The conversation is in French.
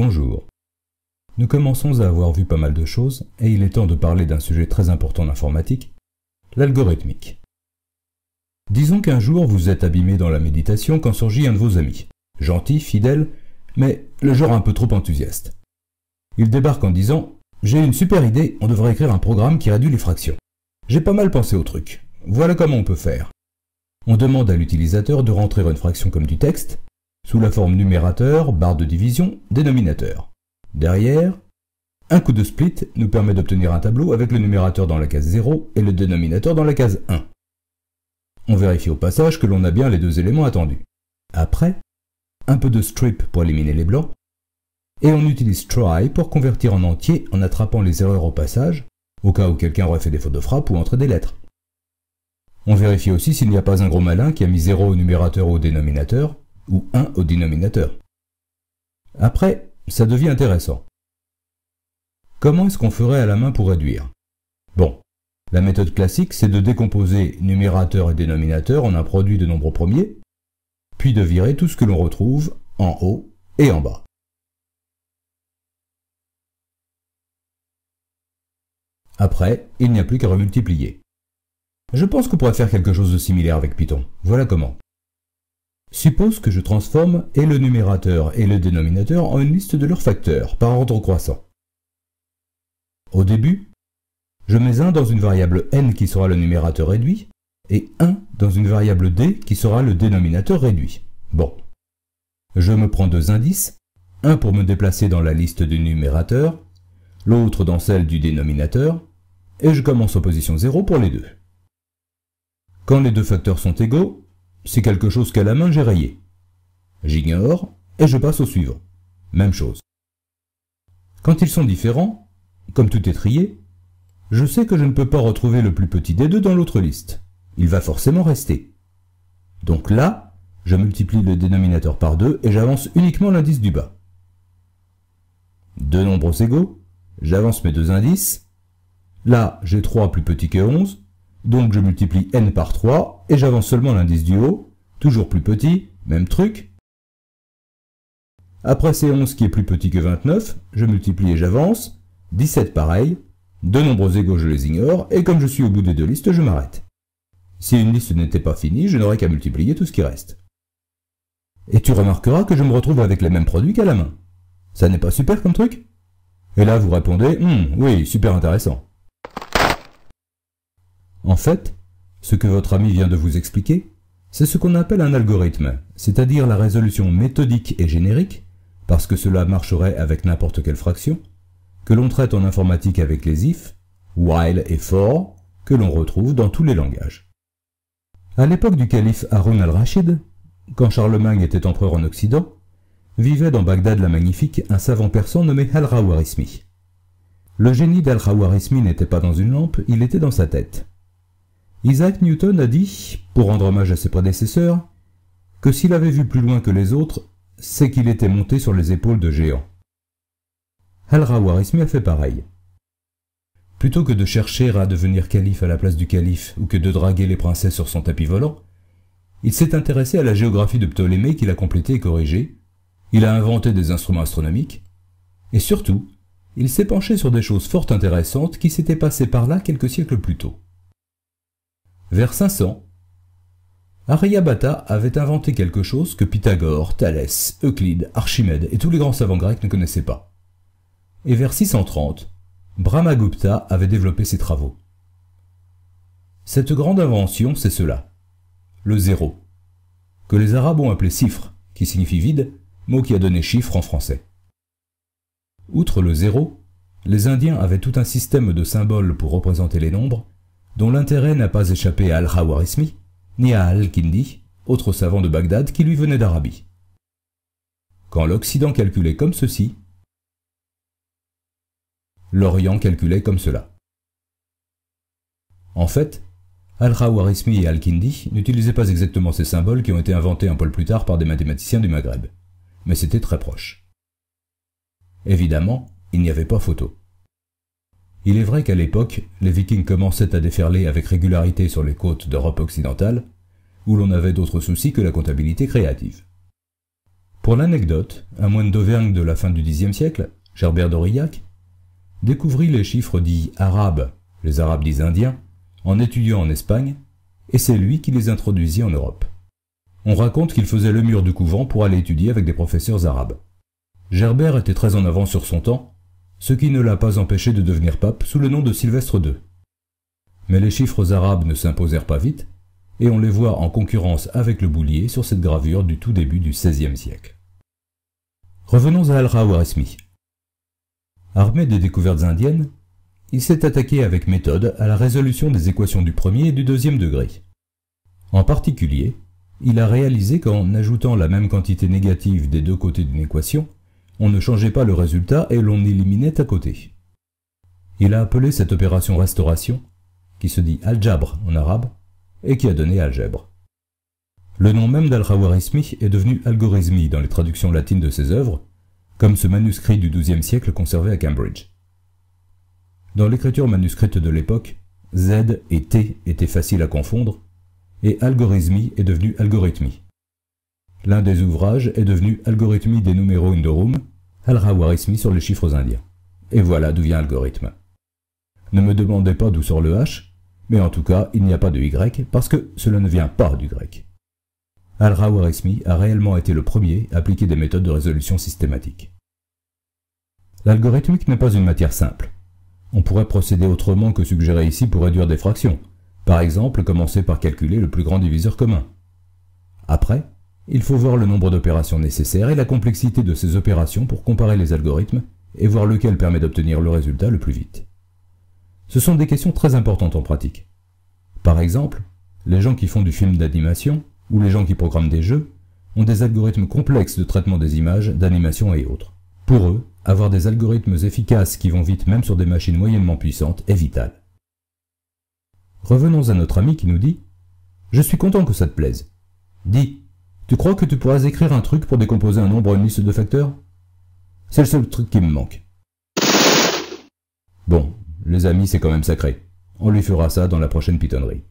Bonjour. Nous commençons à avoir vu pas mal de choses et il est temps de parler d'un sujet très important d'informatique, informatique, l'algorithmique. Disons qu'un jour vous êtes abîmé dans la méditation quand surgit un de vos amis, gentil, fidèle, mais le genre un peu trop enthousiaste. Il débarque en disant J'ai une super idée, on devrait écrire un programme qui réduit les fractions. J'ai pas mal pensé au truc. Voilà comment on peut faire. On demande à l'utilisateur de rentrer une fraction comme du texte, sous la forme numérateur, barre de division, dénominateur. Derrière, un coup de split nous permet d'obtenir un tableau avec le numérateur dans la case 0 et le dénominateur dans la case 1. On vérifie au passage que l'on a bien les deux éléments attendus. Après, un peu de strip pour éliminer les blancs, et on utilise try pour convertir en entier en attrapant les erreurs au passage, au cas où quelqu'un aurait fait des fautes de frappe ou entre des lettres. On vérifie aussi s'il n'y a pas un gros malin qui a mis 0 au numérateur ou au dénominateur, ou 1 au dénominateur. Après, ça devient intéressant. Comment est-ce qu'on ferait à la main pour réduire Bon, la méthode classique, c'est de décomposer numérateur et dénominateur en un produit de nombres premiers, puis de virer tout ce que l'on retrouve en haut et en bas. Après, il n'y a plus qu'à remultiplier. Je pense qu'on pourrait faire quelque chose de similaire avec Python. Voilà comment. Suppose que je transforme et le numérateur et le dénominateur en une liste de leurs facteurs, par ordre croissant. Au début, je mets 1 dans une variable n qui sera le numérateur réduit, et 1 dans une variable d qui sera le dénominateur réduit. Bon. Je me prends deux indices, un pour me déplacer dans la liste du numérateur, l'autre dans celle du dénominateur, et je commence en position 0 pour les deux. Quand les deux facteurs sont égaux, c'est quelque chose qu'à la main j'ai rayé. J'ignore et je passe au suivant. Même chose. Quand ils sont différents, comme tout est trié, je sais que je ne peux pas retrouver le plus petit des deux dans l'autre liste. Il va forcément rester. Donc là, je multiplie le dénominateur par 2 et j'avance uniquement l'indice du bas. Deux nombres égaux, j'avance mes deux indices. Là, j'ai 3 plus petit que 11, donc je multiplie n par 3 et j'avance seulement l'indice du haut. Toujours plus petit, même truc. Après ces 11 qui est plus petit que 29, je multiplie et j'avance. 17 pareil. De nombreux égaux, je les ignore, et comme je suis au bout des deux listes, je m'arrête. Si une liste n'était pas finie, je n'aurais qu'à multiplier tout ce qui reste. Et tu remarqueras que je me retrouve avec les mêmes produits qu'à la main. Ça n'est pas super comme truc Et là, vous répondez hum, oui, super intéressant ». En fait, ce que votre ami vient de vous expliquer, c'est ce qu'on appelle un algorithme, c'est-à-dire la résolution méthodique et générique, parce que cela marcherait avec n'importe quelle fraction, que l'on traite en informatique avec les if, while et for, que l'on retrouve dans tous les langages. À l'époque du calife Harun al-Rachid, quand Charlemagne était empereur en Occident, vivait dans Bagdad la Magnifique un savant persan nommé Al-Rawarismi. Le génie d'Al-Rawarismi n'était pas dans une lampe, il était dans sa tête. Isaac Newton a dit, pour rendre hommage à ses prédécesseurs, que s'il avait vu plus loin que les autres, c'est qu'il était monté sur les épaules de géants. al Ismi a fait pareil. Plutôt que de chercher à devenir calife à la place du calife ou que de draguer les princesses sur son tapis volant, il s'est intéressé à la géographie de Ptolémée qu'il a complétée et corrigée, il a inventé des instruments astronomiques, et surtout, il s'est penché sur des choses fort intéressantes qui s'étaient passées par là quelques siècles plus tôt. Vers 500, Aryabhata avait inventé quelque chose que Pythagore, Thalès, Euclide, Archimède et tous les grands savants grecs ne connaissaient pas. Et vers 630, Brahmagupta avait développé ses travaux. Cette grande invention, c'est cela. Le zéro. Que les Arabes ont appelé chiffre », qui signifie vide, mot qui a donné chiffre en français. Outre le zéro, les Indiens avaient tout un système de symboles pour représenter les nombres, dont l'intérêt n'a pas échappé à Al-Hawarismi, ni à Al-Kindi, autre savant de Bagdad qui lui venait d'Arabie. Quand l'Occident calculait comme ceci, l'Orient calculait comme cela. En fait, Al-Hawarismi et Al-Kindi n'utilisaient pas exactement ces symboles qui ont été inventés un peu plus tard par des mathématiciens du Maghreb, mais c'était très proche. Évidemment, il n'y avait pas photo. Il est vrai qu'à l'époque, les vikings commençaient à déferler avec régularité sur les côtes d'Europe occidentale, où l'on avait d'autres soucis que la comptabilité créative. Pour l'anecdote, un moine d'Auvergne de la fin du Xe siècle, Gerbert d'Aurillac, découvrit les chiffres dits arabes, les arabes dits indiens, en étudiant en Espagne, et c'est lui qui les introduisit en Europe. On raconte qu'il faisait le mur du couvent pour aller étudier avec des professeurs arabes. Gerbert était très en avant sur son temps, ce qui ne l'a pas empêché de devenir pape sous le nom de Sylvestre II. Mais les chiffres arabes ne s'imposèrent pas vite, et on les voit en concurrence avec le boulier sur cette gravure du tout début du XVIe siècle. Revenons à Al-Rawarismi. Armé des découvertes indiennes, il s'est attaqué avec méthode à la résolution des équations du premier et du deuxième degré. En particulier, il a réalisé qu'en ajoutant la même quantité négative des deux côtés d'une équation, on ne changeait pas le résultat et l'on éliminait à côté. Il a appelé cette opération restauration, qui se dit aljabre en arabe, et qui a donné algèbre. Le nom même d'Al-Khawarizmi est devenu algorithmi dans les traductions latines de ses œuvres, comme ce manuscrit du XIIe siècle conservé à Cambridge. Dans l'écriture manuscrite de l'époque, Z et T étaient faciles à confondre, et algorithmi est devenu algorithmi ». L'un des ouvrages est devenu Algorithmie des numéros Indorum, Al-Rawarismi sur les chiffres indiens. Et voilà d'où vient l'algorithme. Ne me demandez pas d'où sort le H, mais en tout cas, il n'y a pas de Y parce que cela ne vient pas du grec. Al-Rawarismi a réellement été le premier à appliquer des méthodes de résolution systématique. L'algorithmique n'est pas une matière simple. On pourrait procéder autrement que suggéré ici pour réduire des fractions. Par exemple, commencer par calculer le plus grand diviseur commun. Après, il faut voir le nombre d'opérations nécessaires et la complexité de ces opérations pour comparer les algorithmes et voir lequel permet d'obtenir le résultat le plus vite. Ce sont des questions très importantes en pratique. Par exemple, les gens qui font du film d'animation ou les gens qui programment des jeux ont des algorithmes complexes de traitement des images, d'animation et autres. Pour eux, avoir des algorithmes efficaces qui vont vite même sur des machines moyennement puissantes est vital. Revenons à notre ami qui nous dit ⁇ Je suis content que ça te plaise. Dis, tu crois que tu pourras écrire un truc pour décomposer un nombre en liste de facteurs C'est le seul truc qui me manque. Bon, les amis, c'est quand même sacré. On lui fera ça dans la prochaine pitonnerie.